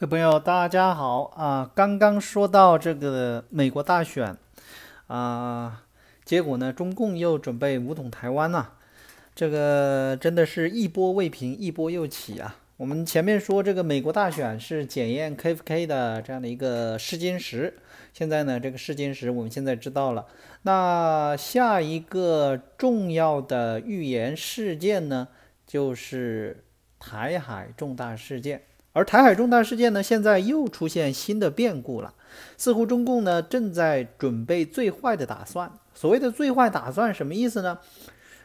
各位朋友，大家好啊！刚刚说到这个美国大选啊，结果呢，中共又准备武统台湾呐，这个真的是一波未平，一波又起啊！我们前面说这个美国大选是检验 K F K 的这样的一个试金石，现在呢，这个试金石我们现在知道了。那下一个重要的预言事件呢，就是台海重大事件。而台海重大事件呢，现在又出现新的变故了，似乎中共呢正在准备最坏的打算。所谓的最坏打算什么意思呢？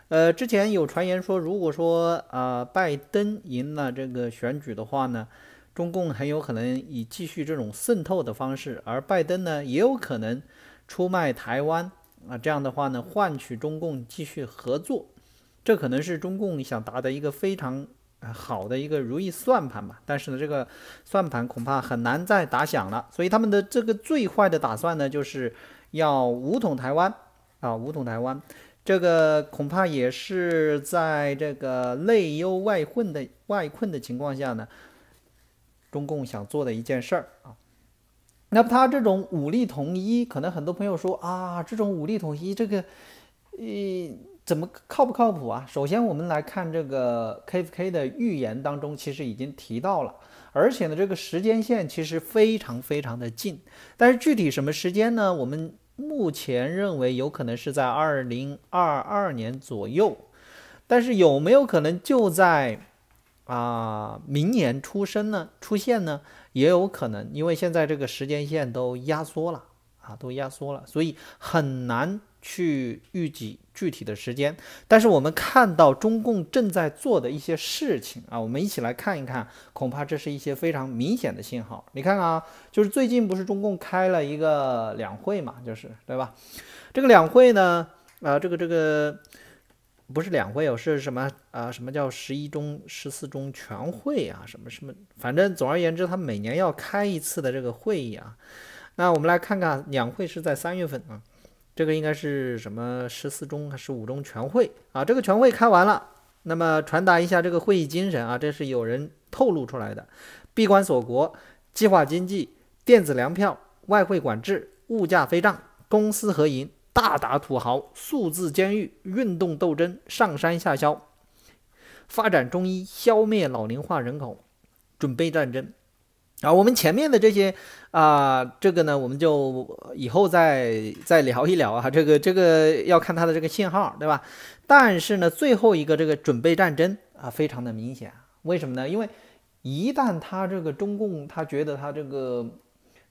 呃，之前有传言说，如果说啊拜登赢了这个选举的话呢，中共很有可能以继续这种渗透的方式，而拜登呢也有可能出卖台湾啊这样的话呢，换取中共继续合作，这可能是中共想达到一个非常。好的一个如意算盘吧，但是呢，这个算盘恐怕很难再打响了。所以他们的这个最坏的打算呢，就是要武统台湾啊，武统台湾。这个恐怕也是在这个内忧外困的外困的情况下呢，中共想做的一件事儿啊。那么他这种武力统一，可能很多朋友说啊，这种武力统一这个，呃。怎么靠不靠谱啊？首先，我们来看这个 KFK 的预言当中，其实已经提到了，而且呢，这个时间线其实非常非常的近。但是具体什么时间呢？我们目前认为有可能是在二零二二年左右，但是有没有可能就在啊明年出生呢？出现呢？也有可能，因为现在这个时间线都压缩了啊，都压缩了，所以很难去预计。具体的时间，但是我们看到中共正在做的一些事情啊，我们一起来看一看，恐怕这是一些非常明显的信号。你看看啊，就是最近不是中共开了一个两会嘛，就是对吧？这个两会呢，呃，这个这个不是两会哦，是什么啊？什么叫十一中、十四中全会啊？什么什么？反正总而言之，他每年要开一次的这个会议啊。那我们来看看两会是在三月份啊。这个应该是什么十四中还是五中全会啊？这个全会开完了，那么传达一下这个会议精神啊？这是有人透露出来的：闭关锁国、计划经济、电子粮票、外汇管制、物价飞涨、公私合营、大打土豪、数字监狱、运动斗争、上山下乡、发展中医、消灭老龄化人口、准备战争。啊，我们前面的这些啊，这个呢，我们就以后再再聊一聊啊。这个这个要看它的这个信号，对吧？但是呢，最后一个这个准备战争啊，非常的明显。为什么呢？因为一旦他这个中共他觉得他这个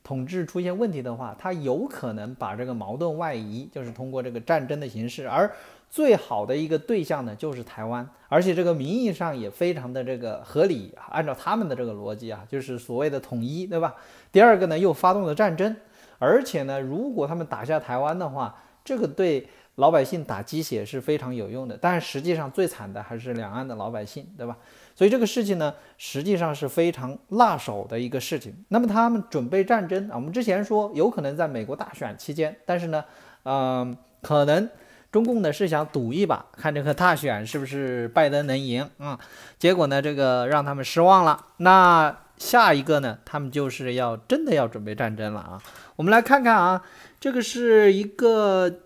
统治出现问题的话，他有可能把这个矛盾外移，就是通过这个战争的形式，而。最好的一个对象呢，就是台湾，而且这个名义上也非常的这个合理。按照他们的这个逻辑啊，就是所谓的统一对吧？第二个呢，又发动了战争，而且呢，如果他们打下台湾的话，这个对老百姓打鸡血是非常有用的。但是实际上最惨的还是两岸的老百姓，对吧？所以这个事情呢，实际上是非常辣手的一个事情。那么他们准备战争啊，我们之前说有可能在美国大选期间，但是呢，嗯，可能。中共呢是想赌一把，看这个大选是不是拜登能赢啊？结果呢，这个让他们失望了。那下一个呢，他们就是要真的要准备战争了啊！我们来看看啊，这个是一个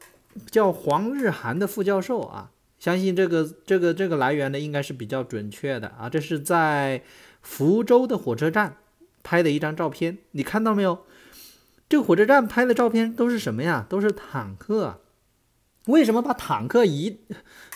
叫黄日涵的副教授啊，相信这个这个这个来源呢应该是比较准确的啊。这是在福州的火车站拍的一张照片，你看到没有？这个火车站拍的照片都是什么呀？都是坦克。为什么把坦克移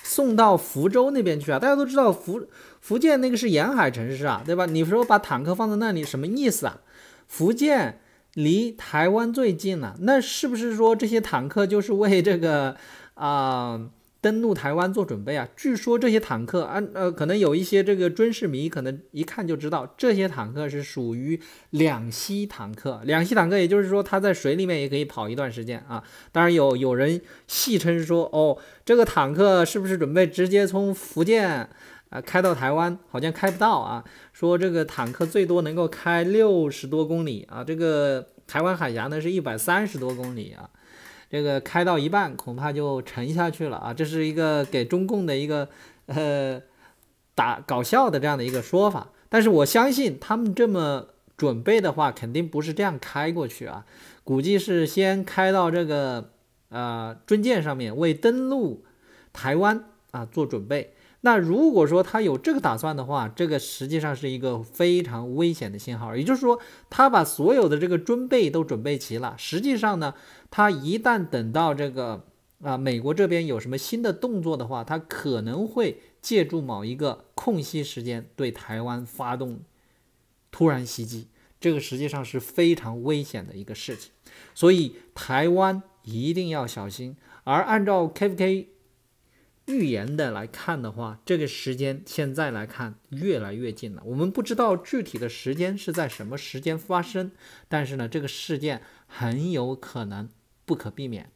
送到福州那边去啊？大家都知道福福建那个是沿海城市啊，对吧？你说把坦克放在那里什么意思啊？福建离台湾最近了，那是不是说这些坦克就是为这个啊？登陆台湾做准备啊！据说这些坦克，啊，呃，可能有一些这个军事迷可能一看就知道，这些坦克是属于两栖坦克。两栖坦克，也就是说它在水里面也可以跑一段时间啊。当然有有人戏称说，哦，这个坦克是不是准备直接从福建啊开到台湾？好像开不到啊。说这个坦克最多能够开六十多公里啊，这个台湾海峡呢是一百三十多公里啊。这个开到一半恐怕就沉下去了啊！这是一个给中共的一个呃打搞笑的这样的一个说法，但是我相信他们这么准备的话，肯定不是这样开过去啊，估计是先开到这个呃军舰上面，为登陆台湾啊做准备。那如果说他有这个打算的话，这个实际上是一个非常危险的信号。也就是说，他把所有的这个准备都准备齐了。实际上呢，他一旦等到这个啊，美国这边有什么新的动作的话，他可能会借助某一个空隙时间对台湾发动突然袭击。这个实际上是非常危险的一个事情，所以台湾一定要小心。而按照 k f k 预言的来看的话，这个时间现在来看越来越近了。我们不知道具体的时间是在什么时间发生，但是呢，这个事件很有可能不可避免。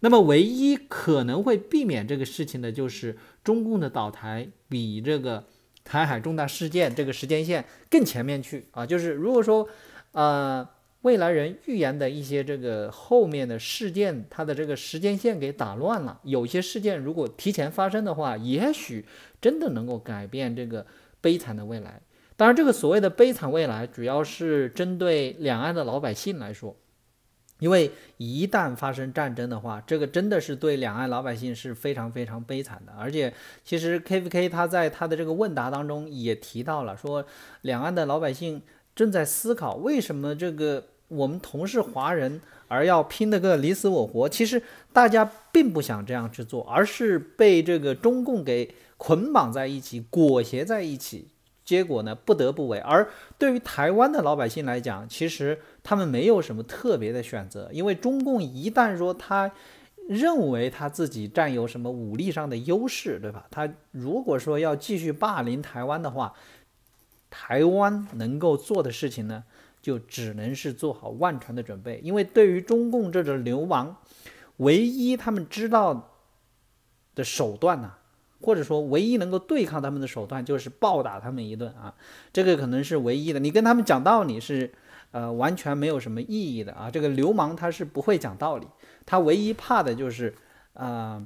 那么，唯一可能会避免这个事情的就是中共的倒台比这个台海重大事件这个时间线更前面去啊。就是如果说，呃。未来人预言的一些这个后面的事件，它的这个时间线给打乱了。有些事件如果提前发生的话，也许真的能够改变这个悲惨的未来。当然，这个所谓的悲惨未来，主要是针对两岸的老百姓来说，因为一旦发生战争的话，这个真的是对两岸老百姓是非常非常悲惨的。而且，其实 KVK 他在他的这个问答当中也提到了，说两岸的老百姓。正在思考为什么这个我们同是华人而要拼得个你死我活？其实大家并不想这样去做，而是被这个中共给捆绑在一起、裹挟在一起，结果呢不得不为。而对于台湾的老百姓来讲，其实他们没有什么特别的选择，因为中共一旦说他认为他自己占有什么武力上的优势，对吧？他如果说要继续霸凌台湾的话。台湾能够做的事情呢，就只能是做好万全的准备，因为对于中共这种流氓，唯一他们知道的手段呐，或者说唯一能够对抗他们的手段，就是暴打他们一顿啊，这个可能是唯一的。你跟他们讲道理是，呃，完全没有什么意义的啊。这个流氓他是不会讲道理，他唯一怕的就是，啊。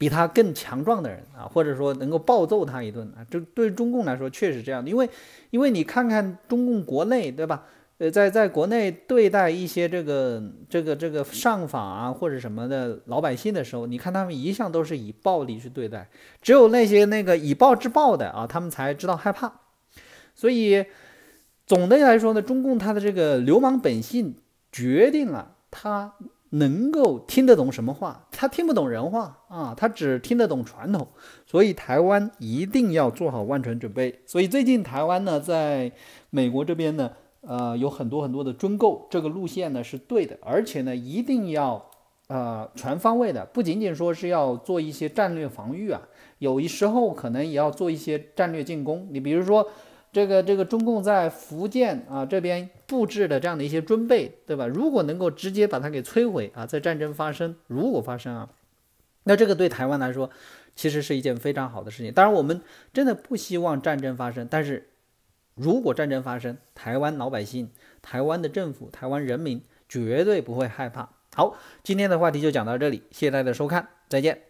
比他更强壮的人啊，或者说能够暴揍他一顿啊，这对中共来说确实这样的。因为，因为你看看中共国内，对吧？呃，在在国内对待一些这个、这个、这个上访啊或者什么的老百姓的时候，你看他们一向都是以暴力去对待，只有那些那个以暴制暴的啊，他们才知道害怕。所以总的来说呢，中共他的这个流氓本性决定了他。能够听得懂什么话？他听不懂人话啊，他只听得懂传统。所以台湾一定要做好万全准备。所以最近台湾呢，在美国这边呢，呃，有很多很多的军购，这个路线呢是对的，而且呢一定要呃全方位的，不仅仅说是要做一些战略防御啊，有一时候可能也要做一些战略进攻。你比如说。这个这个中共在福建啊这边布置的这样的一些准备，对吧？如果能够直接把它给摧毁啊，在战争发生，如果发生啊，那这个对台湾来说，其实是一件非常好的事情。当然，我们真的不希望战争发生。但是，如果战争发生，台湾老百姓、台湾的政府、台湾人民绝对不会害怕。好，今天的话题就讲到这里，谢谢大家的收看，再见。